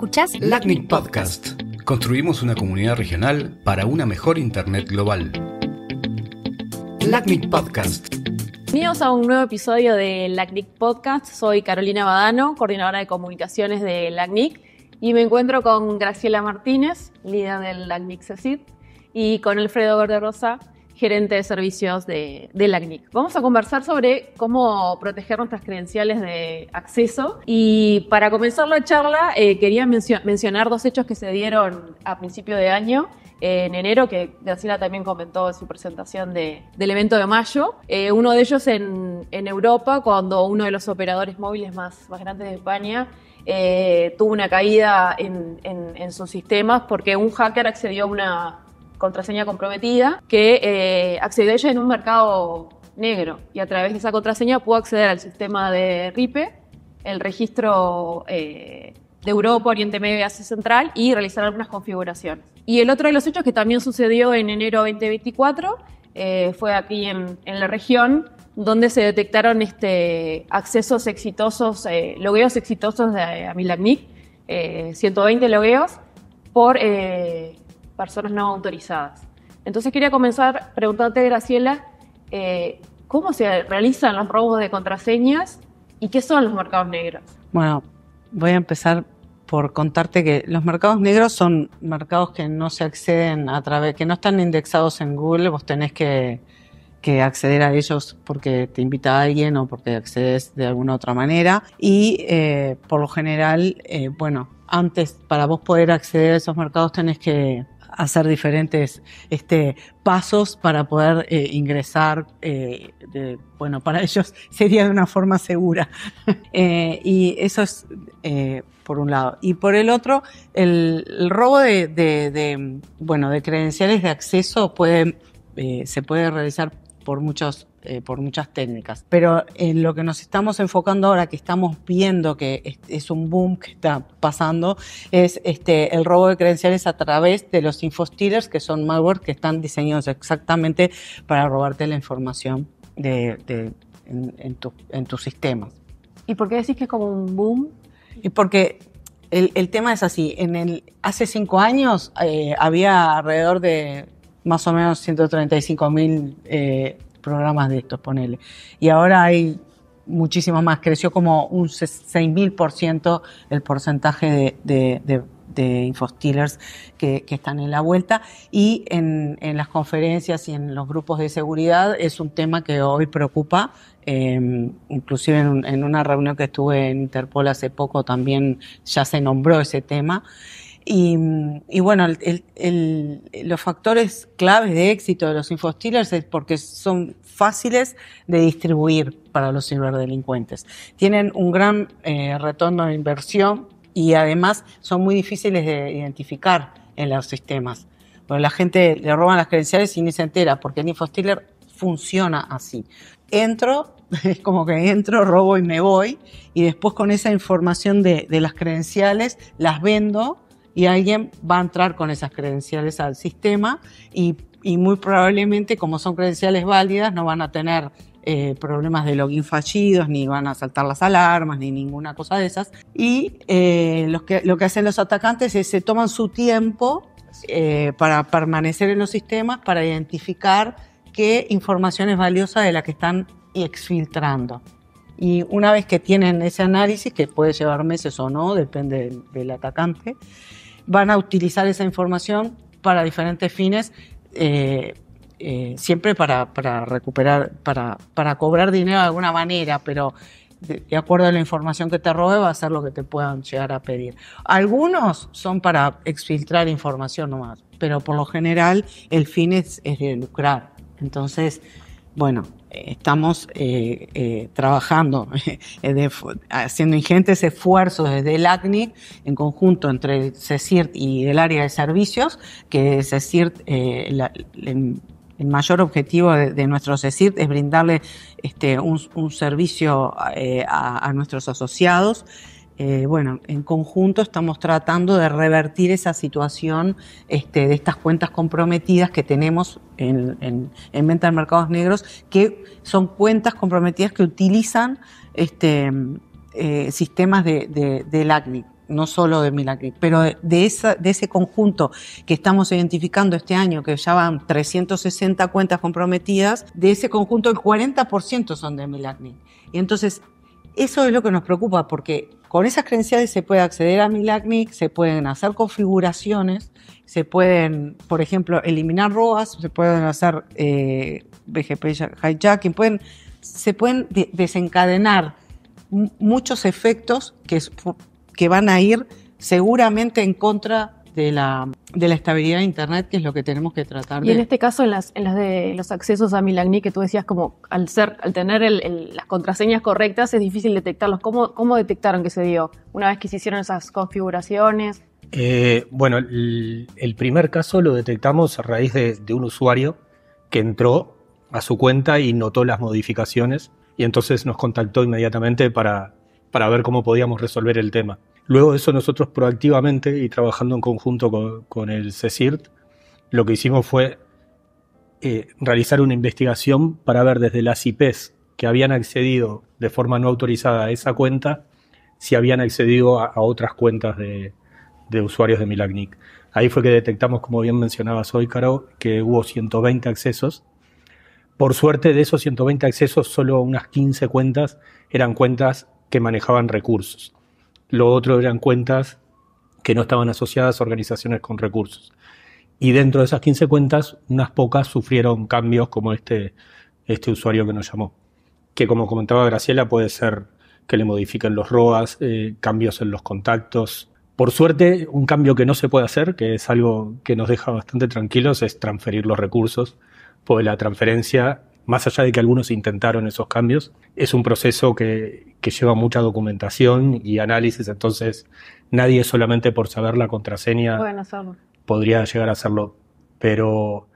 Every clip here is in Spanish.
Escuchas LACNIC Podcast. Construimos una comunidad regional para una mejor Internet global. LACNIC Podcast. Bienvenidos a un nuevo episodio de LACNIC Podcast. Soy Carolina Badano, coordinadora de comunicaciones de LACNIC, y me encuentro con Graciela Martínez, líder del LACNIC CECID, y con Alfredo Verde Rosa, gerente de servicios de, de, Vamos a conversar sobre cómo proteger nuestras credenciales de acceso y para comenzar la charla eh, quería mencionar dos hechos que se dieron a principio de año. Eh, en enero, que Graciela también comentó en su presentación del evento de mayo. Eh, uno de ellos en, Europa, cuando uno de los operadores móviles más, grandes de España tuvo una caída en, en sus sistemas porque un hacker accedió a una, contraseña comprometida, que eh, accedió ella en un mercado negro y a través de esa contraseña pudo acceder al sistema de RIPE, el registro eh, de Europa, Oriente Medio y Asia Central y realizar algunas configuraciones. Y el otro de los hechos que también sucedió en enero 2024 eh, fue aquí en, en, la región donde se detectaron este, accesos exitosos, logueos exitosos de, a Milagnic, 120 logueos, por personas no autorizadas. Entonces quería comenzar preguntándote, Graciela, eh, ¿cómo se realizan los robos de contraseñas y qué son los mercados negros? Bueno, voy a empezar por contarte que los mercados negros son mercados que no se acceden a través, que no están indexados en Google, vos tenés que, acceder a ellos porque te invita alguien o porque accedes de alguna otra manera. Y eh, por lo general, eh, bueno, antes para vos poder acceder a esos mercados tenés que hacer diferentes este, pasos para poder eh, ingresar, eh, de, bueno, para ellos sería de una forma segura. Eh, y eso es por un lado. Y por el otro, el, robo de, de, bueno, de credenciales de acceso puede, se puede realizar por, muchos, eh, por muchas técnicas. Pero en eh, lo que nos estamos enfocando ahora, que estamos viendo que es, un boom que está pasando, es este, el robo de credenciales a través de los infostealers, que son malware que están diseñados exactamente para robarte la información de, en, tus sistemas. ¿Y por qué decís que es como un boom? Y porque el, tema es así, en el, hace cinco años eh, había alrededor de más o menos 135 mil eh, programas de estos, ponele. Y ahora hay muchísimos más, creció como un 6.000% el porcentaje de, de, de, de infostealers que, están en la vuelta y en, las conferencias y en los grupos de seguridad es un tema que hoy preocupa, em, inclusive en, en una reunión que estuve en Interpol hace poco también ya se nombró ese tema. Y, bueno, los factores claves de éxito de los Infostillers es porque son fáciles de distribuir para los ciberdelincuentes. Tienen un gran eh, retorno de inversión y además son muy difíciles de identificar en los sistemas. Bueno, la gente le roban las credenciales y ni se entera porque el Infostiller funciona así. Entro, es como que entro, robo y me voy, y después con esa información de las credenciales las vendo y alguien va a entrar con esas credenciales al sistema y, muy probablemente como son credenciales válidas no van a tener eh, problemas de login fallidos, ni van a saltar las alarmas, ni ninguna cosa de esas. Y eh, los que, lo que hacen los atacantes es se toman su tiempo eh, para permanecer en los sistemas, para identificar qué información es valiosa de la que están exfiltrando. Y una vez que tienen ese análisis, que puede llevar meses o no, depende del, del atacante, van a utilizar esa información para diferentes fines, eh, eh, siempre para, recuperar, para, para, cobrar dinero de alguna manera, pero de, acuerdo a la información que te robe va a ser lo que te puedan llegar a pedir. Algunos son para exfiltrar información nomás, pero por lo general el fin es, es lucrar. Entonces, bueno, estamos eh, eh, trabajando, eh, haciendo ingentes esfuerzos desde el ACNI, en conjunto entre el CECIRT y el área de servicios, que CECIRT, el, mayor objetivo de, nuestro CECIRT es brindarle este, un, servicio a nuestros asociados. Eh, bueno, en conjunto estamos tratando de revertir esa situación este, de estas cuentas comprometidas que tenemos en, venta de mercados negros, que son cuentas comprometidas que utilizan este, eh, sistemas de, de, no solo de Milacnic, pero de, ese conjunto que estamos identificando este año, que ya van 360 cuentas comprometidas, de ese conjunto el 40% son de Milacnic. Y entonces, eso es lo que nos preocupa, porque con esas credenciales se puede acceder a Milacnic, se pueden hacer configuraciones, se pueden, por ejemplo, eliminar ROAS, se pueden hacer eh, BGP hijacking, pueden, se pueden desencadenar muchos efectos que van a ir seguramente en contra de la de la estabilidad de Internet, que es lo que tenemos que tratar. Y en este caso, en las, de los accesos a Milagni, que tú decías, como al, ser, al tener las contraseñas correctas es difícil detectarlos. ¿Cómo, ¿Cómo detectaron que se dio una vez que se hicieron esas configuraciones? Eh, bueno, el, primer caso lo detectamos a raíz de, de, un usuario que entró a su cuenta y notó las modificaciones y entonces nos contactó inmediatamente para, para ver cómo podíamos resolver el tema. Luego de eso nosotros proactivamente y trabajando en conjunto con, el CECIRT, lo que hicimos fue eh, realizar una investigación para ver desde las IPs que habían accedido de forma no autorizada a esa cuenta, si habían accedido a, otras cuentas de, usuarios de Milagnic. Ahí fue que detectamos, como bien mencionaba hoy, Caro, que hubo 120 accesos. Por suerte, de esos 120 accesos, solo unas 15 cuentas eran cuentas que manejaban recursos. Lo otro eran cuentas que no estaban asociadas a organizaciones con recursos. Y dentro de esas 15 cuentas, unas pocas sufrieron cambios como este, este usuario que nos llamó. Que como comentaba Graciela, puede ser que le modifiquen los ROAS, eh, cambios en los contactos. Por suerte, un cambio que no se puede hacer, que es algo que nos deja bastante tranquilos, es transferir los recursos, pues la transferencia más allá de que algunos intentaron esos cambios, es un proceso que, lleva mucha documentación y análisis, entonces nadie solamente por saber la contraseña podría llegar a hacerlo. Pero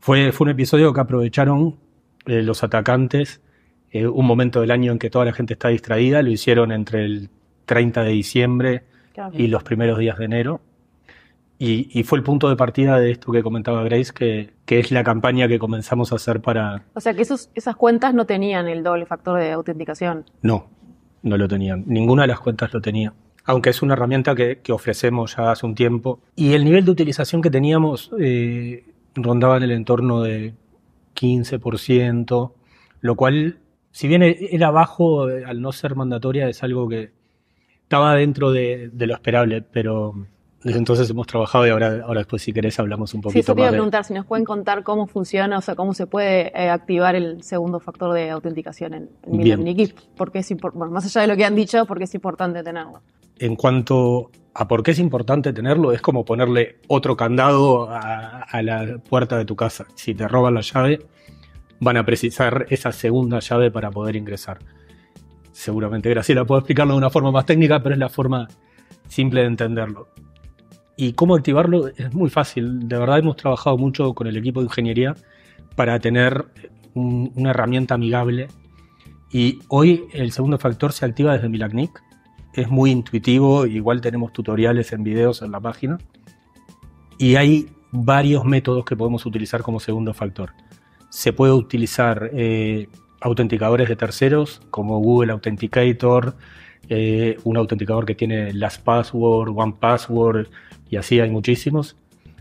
fue, un episodio que aprovecharon eh, los atacantes, eh, un momento del año en que toda la gente está distraída, lo hicieron entre el 30 de diciembre y los primeros días de enero. Y, fue el punto de partida de esto que comentaba Grace, que, es la campaña que comenzamos a hacer para... O sea, que esas cuentas no tenían el doble factor de autenticación. No, no lo tenían. Ninguna de las cuentas lo tenía. Aunque es una herramienta que, ofrecemos ya hace un tiempo. Y el nivel de utilización que teníamos eh, rondaba en el entorno de 15%, lo cual, si bien e, era bajo, eh, al no ser mandatoria, es algo que estaba dentro de lo esperable, pero desde entonces hemos trabajado y ahora, ahora después si querés hablamos un poquito sí, te más. a preguntar si nos pueden contar cómo funciona, o sea, cómo se puede eh, activar el segundo factor de autenticación en, mi porque es más allá de lo que han dicho, porque es importante tenerlo. En cuanto a por qué es importante tenerlo, es como ponerle otro candado a, a la puerta de tu casa. Si te roban la llave, van a precisar esa segunda llave para poder ingresar. Seguramente Graciela puede explicarlo de una forma más técnica, pero es la forma simple de entenderlo. ¿Y cómo activarlo? Es muy fácil. De verdad hemos trabajado mucho con el equipo de ingeniería para tener una herramienta amigable. Y hoy el segundo factor se activa desde Milagnic. Es muy intuitivo, igual tenemos tutoriales en videos en la página. Y hay varios métodos que podemos utilizar como segundo factor. Se puede utilizar eh, autenticadores de terceros como Google Authenticator, eh, un autenticador que tiene las password, one password y así hay muchísimos.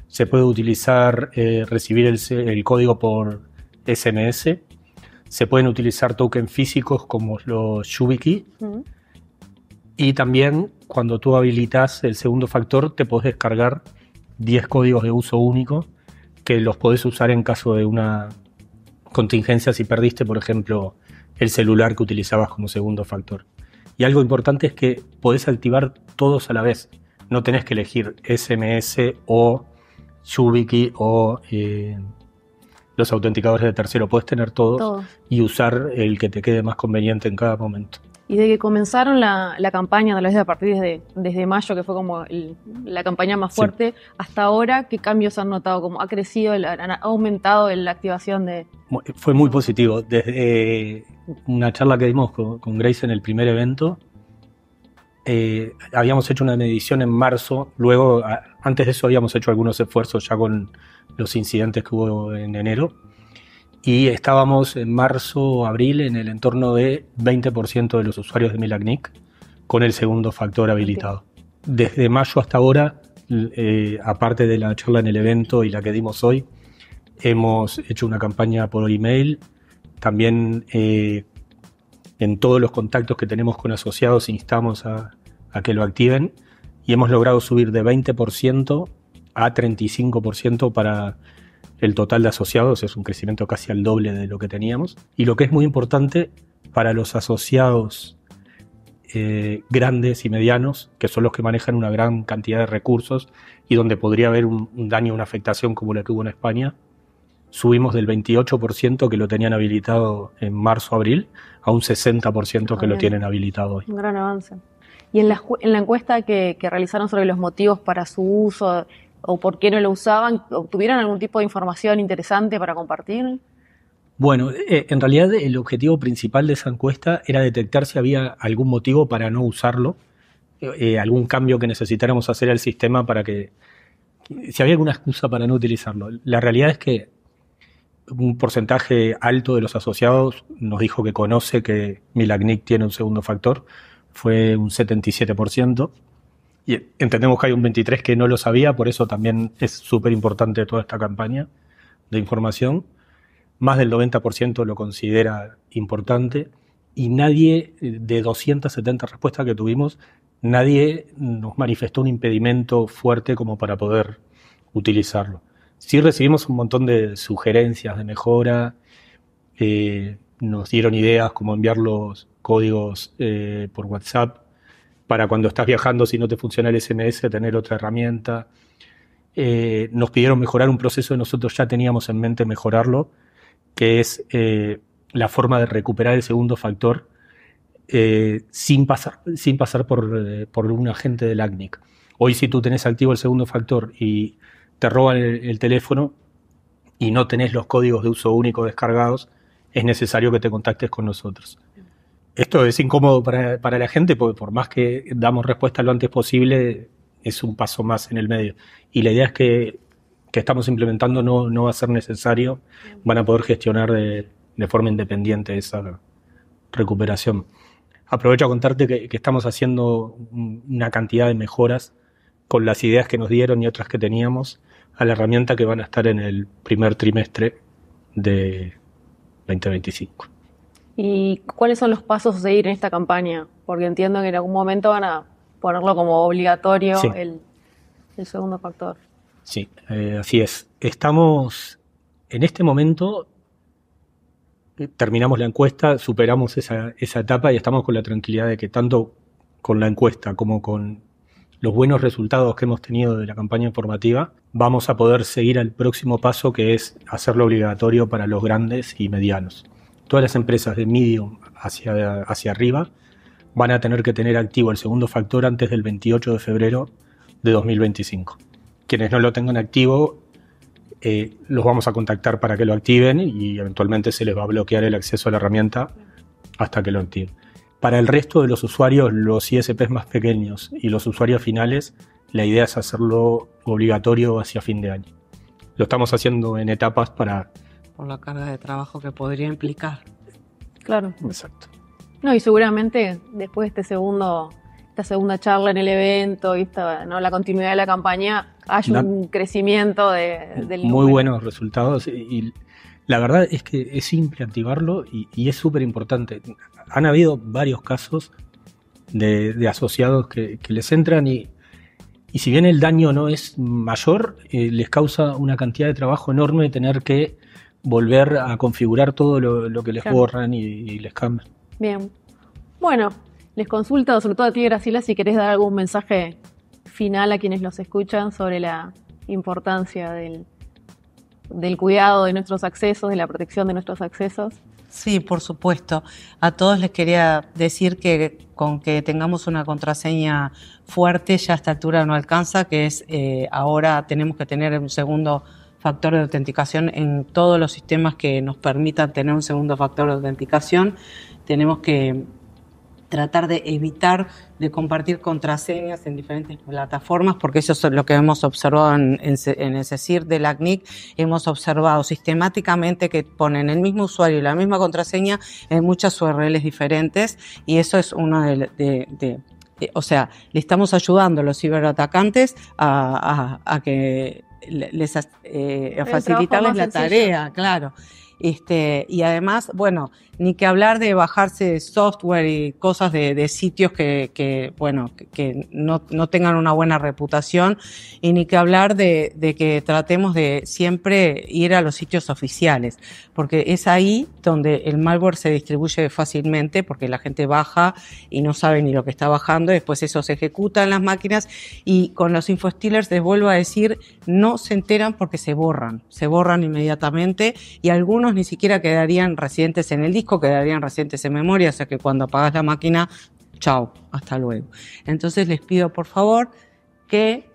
Se puede utilizar, eh, recibir el, código por SMS. Se pueden utilizar tokens físicos como los YubiKey. Y también cuando tú habilitas el segundo factor, te podés descargar 10 códigos de uso único que los podés usar en caso de una contingencia si perdiste, por ejemplo, el celular que utilizabas como segundo factor. Y algo importante es que podés activar todos a la vez. No tenés que elegir SMS o Shubiki o eh, los autenticadores de tercero. Podés tener todos, y usar el que te quede más conveniente en cada momento. Y desde que comenzaron la, la campaña, vez a partir de mayo, que fue como la campaña más fuerte, hasta ahora, ¿qué cambios han notado? ha crecido, el, ha aumentado la activación de...? Fue muy positivo. Desde eh, una charla que dimos con, Grace en el primer evento, eh, habíamos hecho una medición en marzo, luego, antes de eso habíamos hecho algunos esfuerzos ya con los incidentes que hubo en enero y estábamos en marzo, abril en el entorno de 20% de los usuarios de Milagnic con el segundo factor habilitado. Desde mayo hasta ahora, eh, aparte de la charla en el evento y la que dimos hoy, hemos hecho una campaña por email, también eh, en todos los contactos que tenemos con asociados instamos a, a que lo activen y hemos logrado subir de 20% a 35% para el total de asociados es un crecimiento casi al doble de lo que teníamos. Y lo que es muy importante para los asociados eh, grandes y medianos, que son los que manejan una gran cantidad de recursos y donde podría haber un, daño, una afectación como la que hubo en España, subimos del 28% que lo tenían habilitado en marzo-abril a un 60% que lo tienen habilitado hoy. Un gran avance. Y en la, encuesta que, que realizaron sobre los motivos para su uso o por qué no lo usaban? ¿Obtuvieron algún tipo de información interesante para compartir? Bueno, eh, en realidad el objetivo principal de esa encuesta era detectar si había algún motivo para no usarlo, eh, eh, algún cambio que necesitáramos hacer al sistema para que, si había alguna excusa para no utilizarlo. La realidad es que un porcentaje alto de los asociados nos dijo que conoce que Milagnic tiene un segundo factor, fue un 77%, y entendemos que hay un 23 que no lo sabía, por eso también es súper importante toda esta campaña de información. Más del 90% lo considera importante y nadie, de 270 respuestas que tuvimos, nadie nos manifestó un impedimento fuerte como para poder utilizarlo. Sí recibimos un montón de sugerencias de mejora, eh, nos dieron ideas como enviar los códigos eh, por WhatsApp para cuando estás viajando, si no te funciona el SMS, tener otra herramienta. Eh, nos pidieron mejorar un proceso que nosotros ya teníamos en mente mejorarlo, que es eh, la forma de recuperar el segundo factor eh, sin, pasar, sin pasar por, un agente del ACNIC. Hoy si tú tenés activo el segundo factor y te roban el teléfono y no tenés los códigos de uso único descargados, es necesario que te contactes con nosotros esto es incómodo para, para, la gente porque por más que damos respuesta lo antes posible, es un paso más en el medio. Y la idea es que, que estamos implementando no, no va a ser necesario, van a poder gestionar de, forma independiente esa recuperación. Aprovecho a contarte que, que, estamos haciendo una cantidad de mejoras con las ideas que nos dieron y otras que teníamos a la herramienta que van a estar en el primer trimestre de 2025. ¿Y cuáles son los pasos de ir en esta campaña? Porque entiendo que en algún momento van a ponerlo como obligatorio el, segundo factor. Sí, eh, así es. Estamos en este momento, terminamos la encuesta, superamos esa etapa y estamos con la tranquilidad de que tanto con la encuesta como con los buenos resultados que hemos tenido de la campaña informativa, vamos a poder seguir al próximo paso que es hacerlo obligatorio para los grandes y medianos todas las empresas de medium hacia, hacia arriba van a tener que tener activo el segundo factor antes del 28 de febrero de 2025. Quienes no lo tengan activo, eh, los vamos a contactar para que lo activen y eventualmente se les va a bloquear el acceso a la herramienta hasta que lo activen. Para el resto de los usuarios, los ISPs más pequeños y los usuarios finales, la idea es hacerlo obligatorio hacia fin de año. Lo estamos haciendo en etapas para por la carga de trabajo que podría implicar. Claro. Exacto. No, y seguramente después de este segundo, esta segunda charla en el evento y esta, ¿no? la continuidad de la campaña, hay un crecimiento de, del... Muy buenos resultados y, la verdad es que es simple activarlo y, es súper importante. Han habido varios casos de, asociados que, les entran y, si bien el daño no es mayor, eh, les causa una cantidad de trabajo enorme tener que volver a configurar todo lo, que les borran y, les cambian. Bien. Bueno, les consulto, sobre todo a ti, Graciela, si querés dar algún mensaje final a quienes los escuchan sobre la importancia del, del cuidado de nuestros accesos, de la protección de nuestros accesos. Sí, por supuesto. A todos les quería decir que con que tengamos una contraseña fuerte ya a esta altura no alcanza, que es eh, ahora tenemos que tener un segundo factor de autenticación en todos los sistemas que nos permitan tener un segundo factor de autenticación. Tenemos que tratar de evitar de compartir contraseñas en diferentes plataformas, porque eso es lo que hemos observado en, el CECIR del ACNIC. Hemos observado sistemáticamente que ponen el mismo usuario y la misma contraseña en muchas URLs diferentes, y eso es uno de, o sea, le estamos ayudando a los ciberatacantes a, que les eh, facilitarles la tarea, claro. Este, y además, bueno, ni que hablar de bajarse software y cosas de, sitios que, bueno, que, no, tengan una buena reputación, y ni que hablar de, que tratemos de siempre ir a los sitios oficiales, porque es ahí donde el malware se distribuye fácilmente, porque la gente baja y no sabe ni lo que está bajando, después eso se ejecuta en las máquinas, y con los infostealers les vuelvo a decir, no se enteran porque se borran, se borran inmediatamente, y algunos ni siquiera quedarían residentes en el disco, quedarían residentes en memoria, o sea que cuando apagas la máquina, chao, hasta luego. Entonces les pido por favor que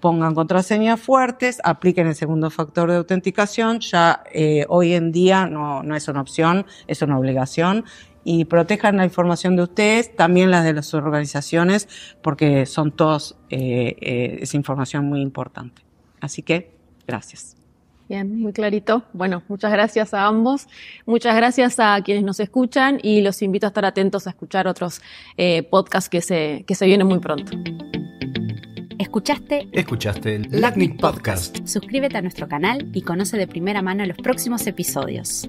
pongan contraseñas fuertes, apliquen el segundo factor de autenticación, ya eh, hoy en día no, es una opción, es una obligación, y protejan la información de ustedes, también las de las organizaciones, porque son todos, eh, eh, es información muy importante. Así que, gracias. Bien, muy clarito. Bueno, muchas gracias a ambos. Muchas gracias a quienes nos escuchan y los invito a estar atentos a escuchar otros eh, podcasts que se, que se vienen muy pronto. Escuchaste. Escuchaste el LACNIC Podcast. Suscríbete a nuestro canal y conoce de primera mano los próximos episodios.